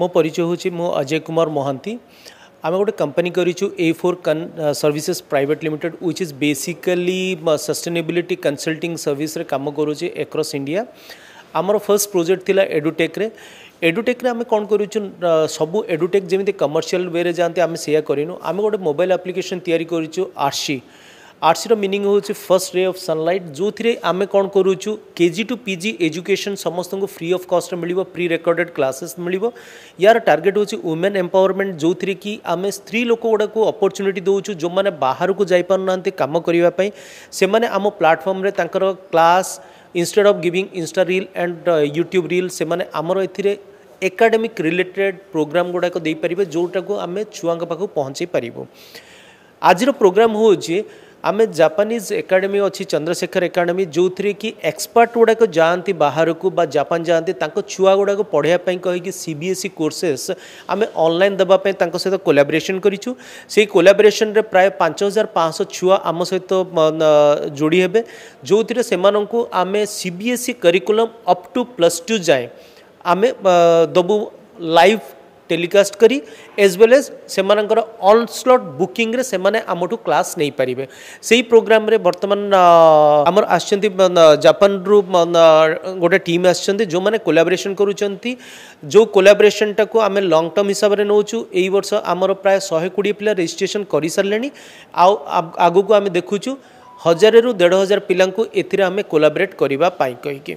ମୋ ପରିଚୟ ହେଉଛି ମୁଁ ଅଜୟ କୁମାର ମହାନ୍ତି ଆମେ ଗୋଟେ କମ୍ପାନୀ କରିଛୁ A four services private limited which is basically sustainability consulting ସର୍ଭିସରେ କାମ କରୁଛି ଏକ୍ରସ୍ ଇଣ୍ଡିଆ ଆମର ଫର୍ଷ୍ଟ ପ୍ରୋଜେକ୍ଟ ଥିଲା ଏଡୁଟେକ୍ରେ ଏଡୁଟେକ୍ରେ ଆମେ କ'ଣ କରୁଛୁ ସବୁ ଏଡୁଟେକ୍ ଯେମିତି କମର୍ସିଆଲ୍ ୱେରେ ଯାଆନ୍ତି ଆମେ ସେଇଆ କରିନୁ ଆମେ ଗୋଟେ ମୋବାଇଲ୍ ଆପ୍ଲିକେସନ୍ ତିଆରି କରିଛୁ ଆର୍ସି आर्ट्स मिनिंग हूँ फर्स्ट रे अफ सनलाइट जो थी आम कौन करूचु K G to P G education समस्त को फ्री अफ कस्ट मिल प्री रेकर्डेड क्लासेस मिल यार टार्गेट हूँ वुमेन एमपावरमेंट जो थी कि आम स्त्री लोक गुड़ाक अपर्चुनिटी दौचु जो मैंने बाहर को जापार ना कम करने से आम प्लाटफर्म्रे class instead of giving insta reel and YouTube reel से आमर ए एकाडेमिक रिलेटेड प्रोग्राम गुड़ाक दे जोटा को आम छुआ पाख पहुँचे पारू आज प्रोग्राम हूँ आम जापानीज एकाडेमी अच्छी चंद्रशेखर एकाडेमी जो थी कि एक्सपर्ट गुड़ाक जाती बाहर को बा जापान जाती छुआ गुड़ाक पढ़ापी कहीकि C B S E courses आम अनलाइन देवाई सहित कोलाबरेसन करूँ से प्राय पांच हजार पाँच छुआ आम सहित जोड़ी हे जो थी से आम C B S E curriculum up to plus two जाए आम दबू लाइफ टेलिकास्ट करी एज वेल एज से स्लट बुकिंग से आमठू क्लास नहीं पारे से ही प्रोग्राम बर्तमान आम आपान रु गोटे टीम आम कोलाबरेसन जो कोलाबरेसन टाक आम लंग टर्म हिसाब से नौ वर्ष आम प्राय शहे कोड़े पिला रेजिट्रेसन कर सारे आउ आग को आम देखु हजार रु दे हजार पिला को कोलाबरेट करने कहीकि